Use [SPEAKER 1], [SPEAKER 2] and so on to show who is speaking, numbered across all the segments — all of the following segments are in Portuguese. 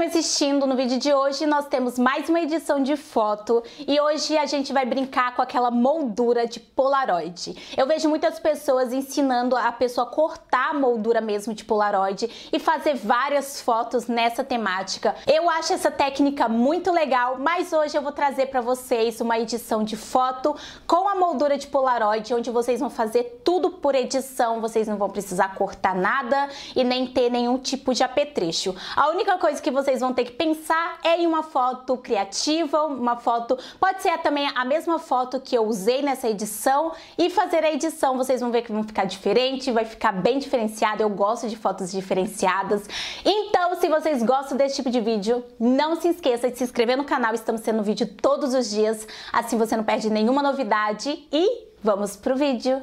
[SPEAKER 1] me assistindo, no vídeo de hoje nós temos mais uma edição de foto e hoje a gente vai brincar com aquela moldura de Polaroid. Eu vejo muitas pessoas ensinando a pessoa a cortar a moldura mesmo de Polaroid e fazer várias fotos nessa temática. Eu acho essa técnica muito legal, mas hoje eu vou trazer para vocês uma edição de foto com a moldura de Polaroid, onde vocês vão fazer tudo por edição, vocês não vão precisar cortar nada e nem ter nenhum tipo de apetrecho. A única coisa que vocês vocês vão ter que pensar é em uma foto criativa, uma foto, pode ser também a mesma foto que eu usei nessa edição e fazer a edição, vocês vão ver que vão ficar diferente, vai ficar bem diferenciado. Eu gosto de fotos diferenciadas. Então, se vocês gostam desse tipo de vídeo, não se esqueça de se inscrever no canal, estamos tendo vídeo todos os dias, assim você não perde nenhuma novidade e vamos pro vídeo.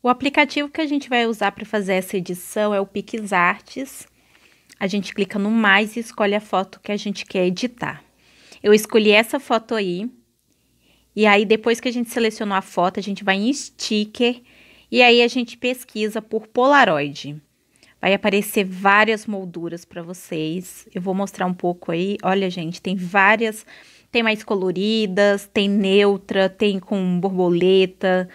[SPEAKER 1] O aplicativo que a gente vai usar para fazer essa edição é o PixArts a gente clica no mais e escolhe a foto que a gente quer editar. Eu escolhi essa foto aí. E aí, depois que a gente selecionou a foto, a gente vai em sticker e aí a gente pesquisa por Polaroid. Vai aparecer várias molduras para vocês. Eu vou mostrar um pouco aí. Olha, gente, tem várias. Tem mais coloridas, tem neutra, tem com borboleta,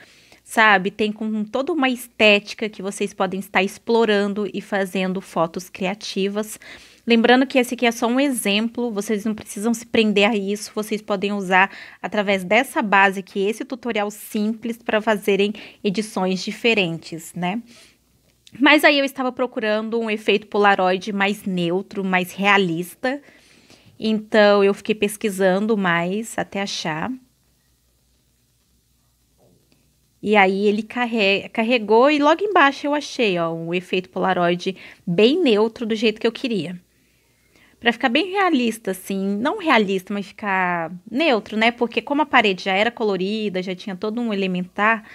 [SPEAKER 1] sabe? Tem com toda uma estética que vocês podem estar explorando e fazendo fotos criativas. Lembrando que esse aqui é só um exemplo, vocês não precisam se prender a isso, vocês podem usar através dessa base aqui, esse tutorial simples para fazerem edições diferentes, né? Mas aí eu estava procurando um efeito Polaroid mais neutro, mais realista. Então eu fiquei pesquisando mais até achar. E aí ele carregou e logo embaixo eu achei ó, um efeito Polaroid bem neutro do jeito que eu queria. Para ficar bem realista, assim, não realista, mas ficar neutro, né? Porque como a parede já era colorida, já tinha todo um elementar,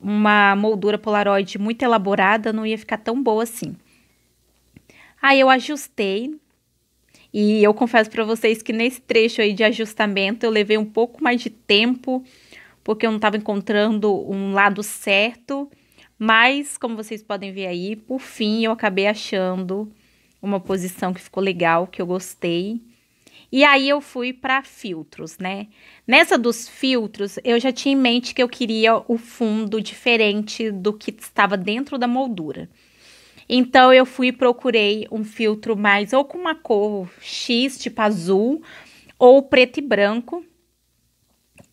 [SPEAKER 1] uma moldura Polaroid muito elaborada não ia ficar tão boa assim. Aí eu ajustei e eu confesso para vocês que nesse trecho aí de ajustamento eu levei um pouco mais de tempo porque eu não estava encontrando um lado certo. Mas, como vocês podem ver aí, por fim eu acabei achando uma posição que ficou legal, que eu gostei. E aí eu fui para filtros, né? Nessa dos filtros, eu já tinha em mente que eu queria o fundo diferente do que estava dentro da moldura. Então eu fui e procurei um filtro mais ou com uma cor X, tipo azul, ou preto e branco,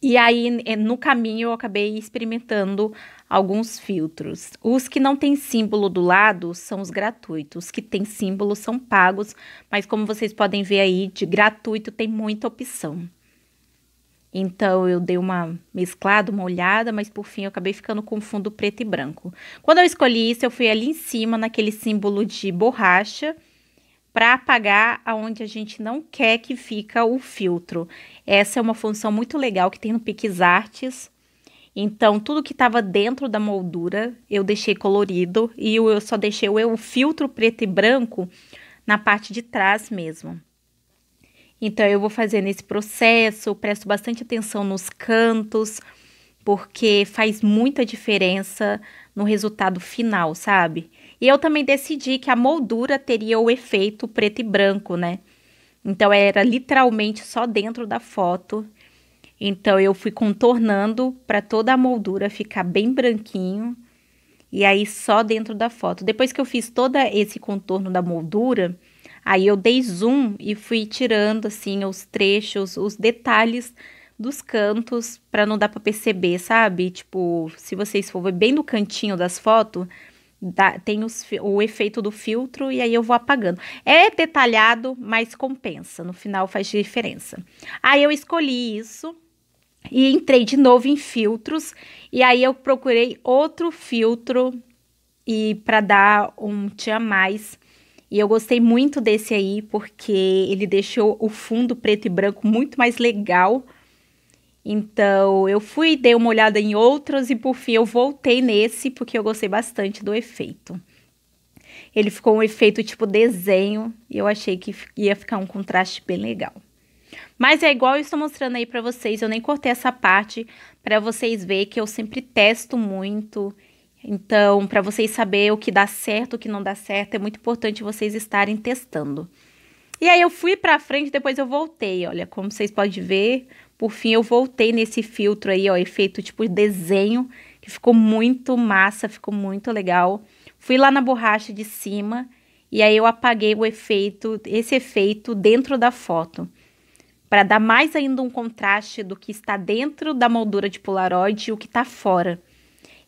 [SPEAKER 1] e aí, é, no caminho, eu acabei experimentando alguns filtros. Os que não têm símbolo do lado são os gratuitos. Os que têm símbolo são pagos, mas como vocês podem ver aí, de gratuito tem muita opção. Então eu dei uma mesclada, uma olhada, mas por fim eu acabei ficando com fundo preto e branco. Quando eu escolhi isso, eu fui ali em cima naquele símbolo de borracha para apagar aonde a gente não quer que fica o filtro. Essa é uma função muito legal que tem no PixArts. Então, tudo que estava dentro da moldura eu deixei colorido e eu só deixei o, o filtro preto e branco na parte de trás mesmo. Então, eu vou fazendo esse processo, presto bastante atenção nos cantos, porque faz muita diferença no resultado final, sabe? E eu também decidi que a moldura teria o efeito preto e branco, né? Então era literalmente só dentro da foto. Então eu fui contornando para toda a moldura ficar bem branquinho e aí só dentro da foto. Depois que eu fiz todo esse contorno da moldura, aí eu dei zoom e fui tirando assim os trechos, os detalhes dos cantos para não dar para perceber, sabe? Tipo, se vocês for ver bem no cantinho das fotos, Dá, tem os, o efeito do filtro e aí eu vou apagando. É detalhado, mas compensa. No final faz diferença. Aí eu escolhi isso e entrei de novo em filtros e aí eu procurei outro filtro e para dar um tchan mais. E eu gostei muito desse aí porque ele deixou o fundo preto e branco muito mais legal então, eu fui, dei uma olhada em outros e por fim eu voltei nesse porque eu gostei bastante do efeito. Ele ficou um efeito tipo desenho e eu achei que ia ficar um contraste bem legal. Mas é igual eu estou mostrando aí para vocês, eu nem cortei essa parte para vocês verem que eu sempre testo muito. Então, para vocês saberem o que dá certo, o que não dá certo, é muito importante vocês estarem testando. E aí eu fui para frente, depois eu voltei, olha, como vocês podem ver, por fim, eu voltei nesse filtro aí, ó, efeito tipo desenho, que ficou muito massa, ficou muito legal. Fui lá na borracha de cima e aí eu apaguei o efeito, esse efeito dentro da foto, para dar mais ainda um contraste do que está dentro da moldura de Polaroid e o que está fora.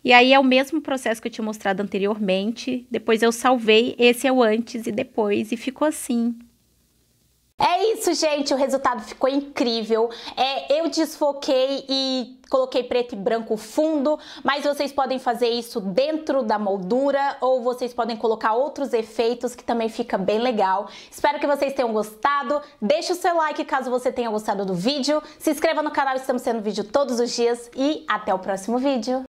[SPEAKER 1] E aí é o mesmo processo que eu tinha mostrado anteriormente. Depois eu salvei, esse é o antes e depois, e ficou assim. É isso, gente. O resultado ficou incrível. É, eu desfoquei e coloquei preto e branco fundo, mas vocês podem fazer isso dentro da moldura ou vocês podem colocar outros efeitos que também fica bem legal. Espero que vocês tenham gostado. Deixe o seu like caso você tenha gostado do vídeo. Se inscreva no canal, estamos sendo vídeo todos os dias e até o próximo vídeo.